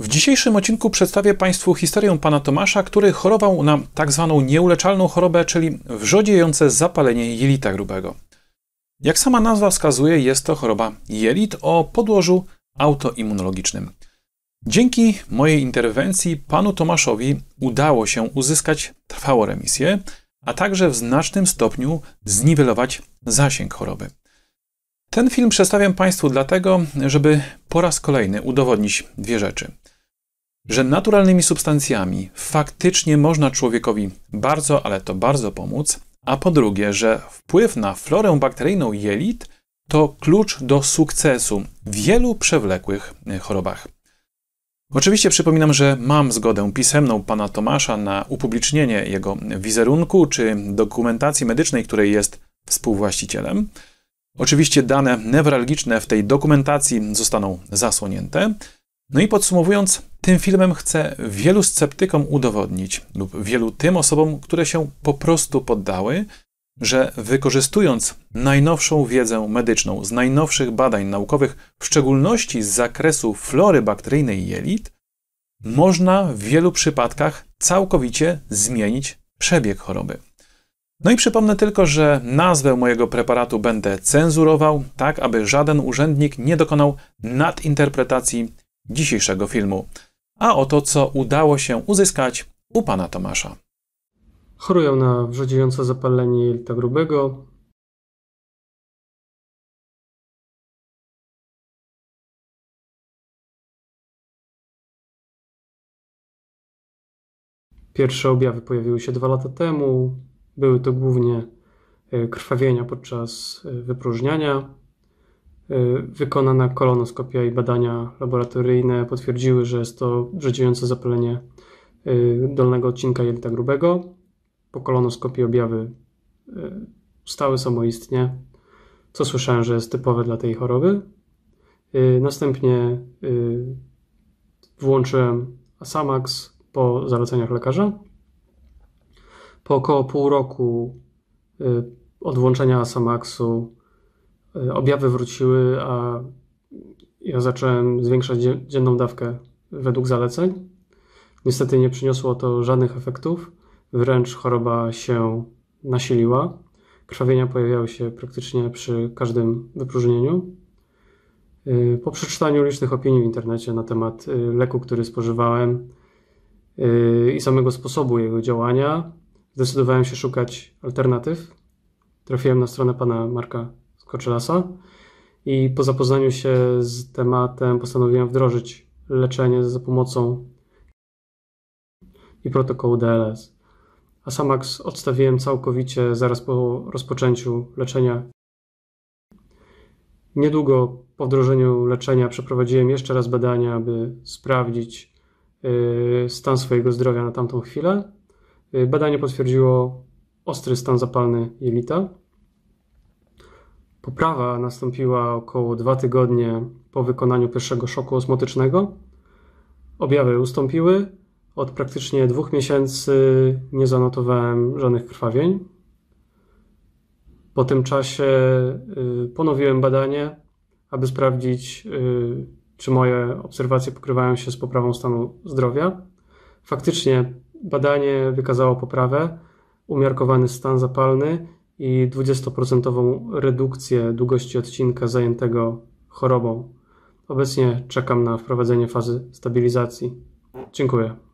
W dzisiejszym odcinku przedstawię Państwu historię pana Tomasza, który chorował na tak zwaną nieuleczalną chorobę, czyli wrzodziejące zapalenie jelita grubego. Jak sama nazwa wskazuje, jest to choroba jelit o podłożu autoimmunologicznym. Dzięki mojej interwencji panu Tomaszowi udało się uzyskać trwałą remisję, a także w znacznym stopniu zniwelować zasięg choroby. Ten film przedstawiam Państwu dlatego, żeby po raz kolejny udowodnić dwie rzeczy że naturalnymi substancjami faktycznie można człowiekowi bardzo, ale to bardzo pomóc, a po drugie, że wpływ na florę bakteryjną jelit to klucz do sukcesu w wielu przewlekłych y, chorobach. Oczywiście przypominam, że mam zgodę pisemną pana Tomasza na upublicznienie jego wizerunku czy dokumentacji medycznej, której jest współwłaścicielem. Oczywiście dane newralgiczne w tej dokumentacji zostaną zasłonięte. No i podsumowując, tym filmem chcę wielu sceptykom udowodnić, lub wielu tym osobom, które się po prostu poddały, że wykorzystując najnowszą wiedzę medyczną z najnowszych badań naukowych, w szczególności z zakresu flory bakteryjnej jelit, można w wielu przypadkach całkowicie zmienić przebieg choroby. No i przypomnę tylko, że nazwę mojego preparatu będę cenzurował, tak aby żaden urzędnik nie dokonał nadinterpretacji dzisiejszego filmu, a oto co udało się uzyskać u pana Tomasza. Chorują na wrzodziejące zapalenie jelita grubego, Pierwsze objawy pojawiły się dwa lata temu. Były to głównie e, krwawienia podczas e, wypróżniania, Y, wykonana kolonoskopia i badania laboratoryjne potwierdziły, że jest to rdzewiejące zapalenie y, dolnego odcinka jelita grubego. Po kolonoskopii objawy y, stały samoistnie, co słyszałem, że jest typowe dla tej choroby. Następnie włączyłem Asamax po zaleceniach lekarza. Po około pół roku od włączenia Asamaxu E, objawy wróciły, a ja zacząłem zwiększać dzienną dawkę według zaleceń. Niestety nie przyniosło to żadnych efektów, wręcz choroba się nasiliła. Krwawienia pojawiały się praktycznie przy każdym wypróżnieniu. E, po przeczytaniu licznych opinii w internecie na temat e, leku, który spożywałem i samego sposobu jego działania, zdecydowałem się szukać alternatyw. Trafiłem na stronę pana Marka Koczylasa i po zapoznaniu się z tematem postanowiłem wdrożyć leczenie za pomocą i protokołu DLS. A odstawiłem całkowicie zaraz po rozpoczęciu leczenia. Niedługo po wdrożeniu leczenia przeprowadziłem jeszcze raz badania, aby sprawdzić y, stan swojego zdrowia na tamtą chwilę. Y, badanie potwierdziło ostry stan zapalny jelita. Poprawa nastąpiła około dwa tygodnie po wykonaniu pierwszego szoku osmotycznego. Objawy ustąpiły. Od praktycznie dwóch miesięcy nie zanotowałem żadnych krwawień. Po tym czasie y, ponowiłem badanie, aby sprawdzić, y, czy moje obserwacje pokrywają się z poprawą stanu zdrowia. Faktycznie badanie wykazało poprawę, umiarkowany stan zapalny i 20% redukcję długości odcinka zajętego chorobą. Obecnie czekam na wprowadzenie fazy stabilizacji. Dziękuję.